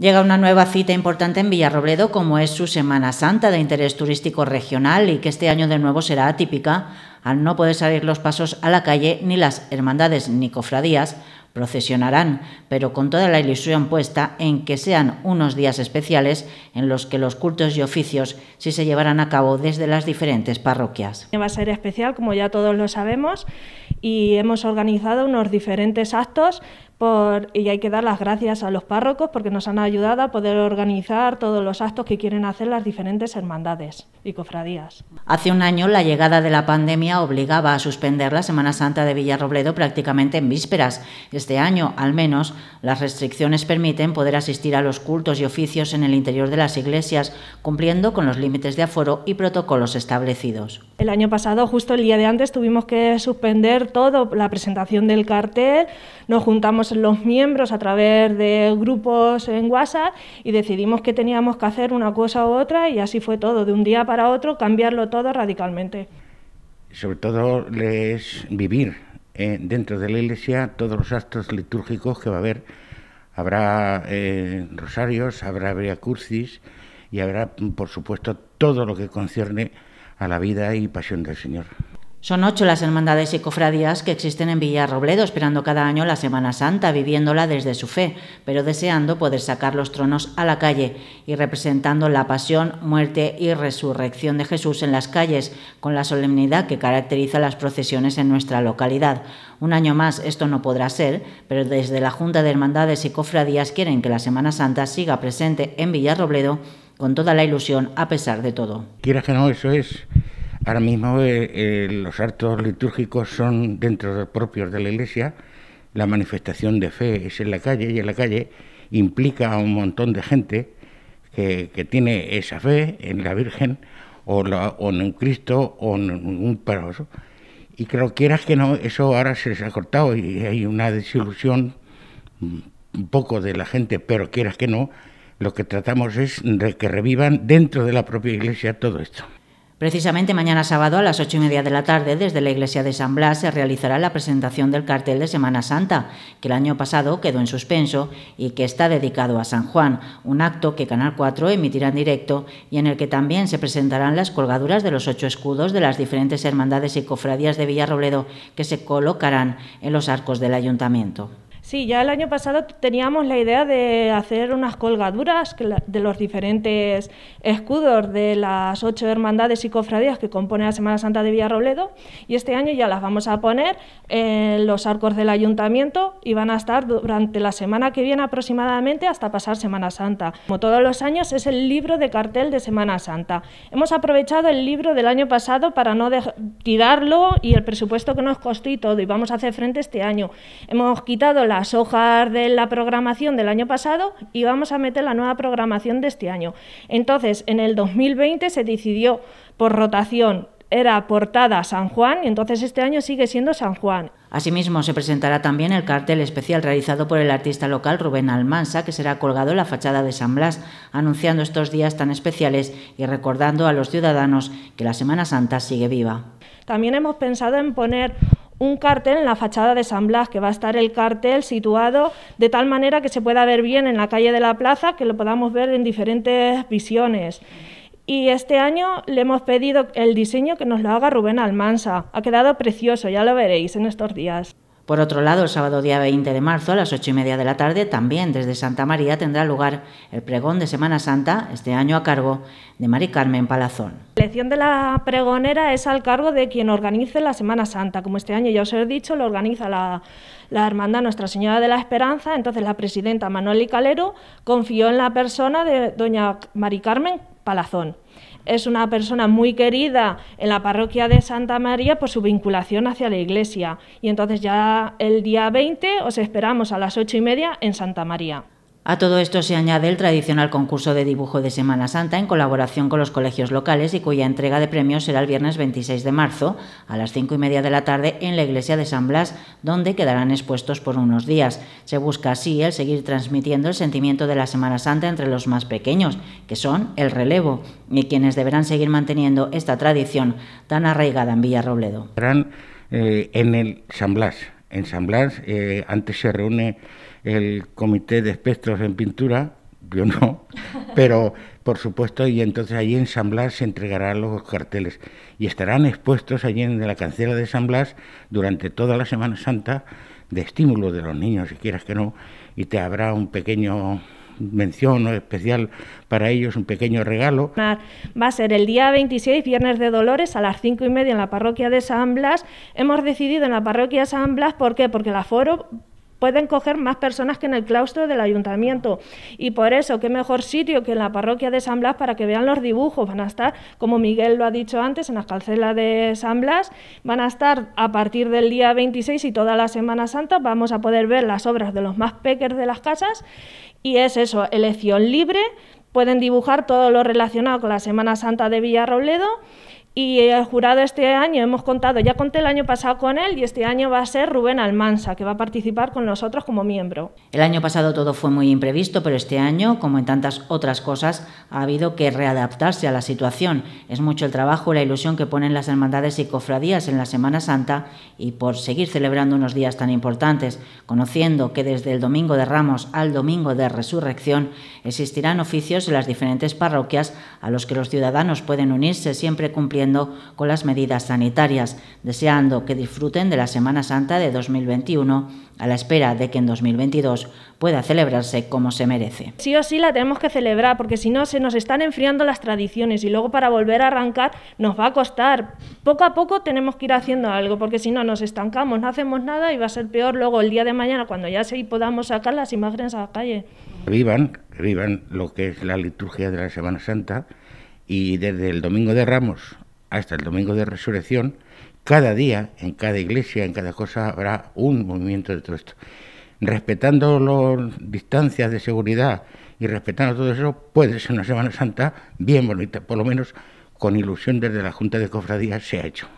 Llega una nueva cita importante en Villarrobledo, como es su Semana Santa de interés turístico regional y que este año de nuevo será atípica, al no poder salir los pasos a la calle ni las hermandades ni cofradías procesionarán, pero con toda la ilusión puesta en que sean unos días especiales en los que los cultos y oficios sí se llevarán a cabo desde las diferentes parroquias. Va a ser especial, como ya todos lo sabemos, y hemos organizado unos diferentes actos por, y hay que dar las gracias a los párrocos porque nos han ayudado a poder organizar todos los actos que quieren hacer las diferentes hermandades y cofradías. Hace un año la llegada de la pandemia obligaba a suspender la Semana Santa de Villarrobledo prácticamente en vísperas. Este año, al menos, las restricciones permiten poder asistir a los cultos y oficios en el interior de las iglesias, cumpliendo con los límites de aforo y protocolos establecidos. El año pasado, justo el día de antes, tuvimos que suspender todo, la presentación del cartel, nos juntamos los miembros a través de grupos en WhatsApp y decidimos que teníamos que hacer una cosa u otra y así fue todo, de un día para otro cambiarlo todo radicalmente. Sobre todo es vivir eh, dentro de la iglesia todos los actos litúrgicos que va a haber. Habrá eh, rosarios, habrá Brea y habrá, por supuesto, todo lo que concierne a la vida y pasión del Señor. Son ocho las hermandades y cofradías que existen en Villarrobledo, esperando cada año la Semana Santa, viviéndola desde su fe, pero deseando poder sacar los tronos a la calle y representando la pasión, muerte y resurrección de Jesús en las calles, con la solemnidad que caracteriza las procesiones en nuestra localidad. Un año más esto no podrá ser, pero desde la Junta de Hermandades y Cofradías quieren que la Semana Santa siga presente en Villarrobledo con toda la ilusión a pesar de todo. Quieras que no, eso es Ahora mismo eh, eh, los actos litúrgicos son dentro de, propios de la Iglesia, la manifestación de fe es en la calle y en la calle implica a un montón de gente que, tiene esa fe en la Virgen o, en un Cristo o en un paro Y que quieras que no, eso ahora se les ha cortado y hay una desilusión mm, un poco de la gente, pero quieras que no, lo que tratamos es de que revivan dentro de la propia Iglesia todo esto. Precisamente mañana sábado a las ocho y media de la tarde, desde la iglesia de San Blas, se realizará la presentación del cartel de Semana Santa, que el año pasado quedó en suspenso y que está dedicado a San Juan, un acto que Canal 4 emitirá en directo y en el que también se presentarán las colgaduras de los ocho escudos de las diferentes hermandades y cofradías de Villarrobledo que se colocarán en los arcos del ayuntamiento. Sí, ya el año pasado teníamos la idea de hacer unas colgaduras de los diferentes escudos de las ocho hermandades y cofradías que compone la Semana Santa de Villarrobledo y este año ya las vamos a poner en los arcos del ayuntamiento y van a estar durante la semana que viene aproximadamente hasta pasar Semana Santa. Como todos los años es el libro de cartel de Semana Santa. Hemos aprovechado el libro del año pasado para no tirarlo y el presupuesto que nos costó y todo y vamos a hacer frente este año. Hemos quitado las hojas de la programación del año pasado y vamos a meter la nueva programación de este año. Entonces, en el 2020 se decidió por rotación era portada San Juan y entonces este año sigue siendo San Juan. Asimismo, se presentará también el cartel especial realizado por el artista local Rubén Almansa, que será colgado en la fachada de San Blas, anunciando estos días tan especiales y recordando a los ciudadanos que la Semana Santa sigue viva. También hemos pensado en poner un cartel en la fachada de San Blas, que va a estar el cartel situado de tal manera que se pueda ver bien en la calle de la plaza, que lo podamos ver en diferentes visiones. Y este año le hemos pedido el diseño que nos lo haga Rubén Almansa. Ha quedado precioso, ya lo veréis en estos días. Por otro lado, el sábado día 20 de marzo a las ocho y media de la tarde, también desde Santa María, tendrá lugar el pregón de Semana Santa, este año a cargo de Mari Carmen Palazón. La elección de la pregonera es al cargo de quien organice la Semana Santa. Como este año ya os he dicho, lo organiza la, la Hermandad Nuestra Señora de la Esperanza. Entonces, la presidenta Manuel y Calero confió en la persona de doña Mari Carmen Palazón. Es una persona muy querida en la parroquia de Santa María por su vinculación hacia la iglesia. Y entonces ya el día 20 os esperamos a las ocho y media en Santa María. A todo esto se añade el tradicional concurso de dibujo de Semana Santa en colaboración con los colegios locales y cuya entrega de premios será el viernes 26 de marzo a las 5 y media de la tarde en la iglesia de San Blas, donde quedarán expuestos por unos días. Se busca así el seguir transmitiendo el sentimiento de la Semana Santa entre los más pequeños, que son el relevo, y quienes deberán seguir manteniendo esta tradición tan arraigada en Villarrobledo. Eh, en el San Blas. En San Blas eh, antes se reúne el comité de espectros en pintura, yo no, pero por supuesto, y entonces allí en San Blas se entregarán los carteles y estarán expuestos allí en la cancela de San Blas durante toda la Semana Santa de estímulo de los niños, si quieras que no, y te habrá un pequeño mención especial para ellos, un pequeño regalo. Va a ser el día 26, Viernes de Dolores, a las cinco y media en la parroquia de San Blas. Hemos decidido en la parroquia de San Blas, ¿por qué? Porque el aforo pueden coger más personas que en el claustro del ayuntamiento. Y por eso, qué mejor sitio que en la parroquia de San Blas para que vean los dibujos. Van a estar, como Miguel lo ha dicho antes, en las calcelas de San Blas. Van a estar a partir del día 26 y toda la Semana Santa. Vamos a poder ver las obras de los más pequeños de las casas. Y es eso, elección libre. Pueden dibujar todo lo relacionado con la Semana Santa de Villarrobledo y el jurado este año hemos contado, ya conté el año pasado con él y este año va a ser Rubén Almansa, que va a participar con nosotros como miembro. El año pasado todo fue muy imprevisto, pero este año, como en tantas otras cosas, ha habido que readaptarse a la situación. Es mucho el trabajo y la ilusión que ponen las hermandades y cofradías en la Semana Santa y por seguir celebrando unos días tan importantes, conociendo que desde el Domingo de Ramos al Domingo de Resurrección existirán oficios en las diferentes parroquias a los que los ciudadanos pueden unirse siempre cumpliendo con las medidas sanitarias, deseando que disfruten de la Semana Santa de 2021 a la espera de que en 2022 pueda celebrarse como se merece. Sí o sí la tenemos que celebrar, porque si no se nos están enfriando las tradiciones y luego para volver a arrancar nos va a costar. Poco a poco tenemos que ir haciendo algo, porque si no nos estancamos, no hacemos nada y va a ser peor luego el día de mañana cuando ya sí podamos sacar las imágenes a la calle. Vivan, vivan lo que es la liturgia de la Semana Santa y desde el Domingo de Ramos hasta el domingo de resurrección, cada día, en cada iglesia, en cada cosa, habrá un movimiento de todo esto. Respetando las distancias de seguridad y respetando todo eso, puede ser una Semana Santa bien bonita, por lo menos con ilusión desde la Junta de Cofradías se ha hecho.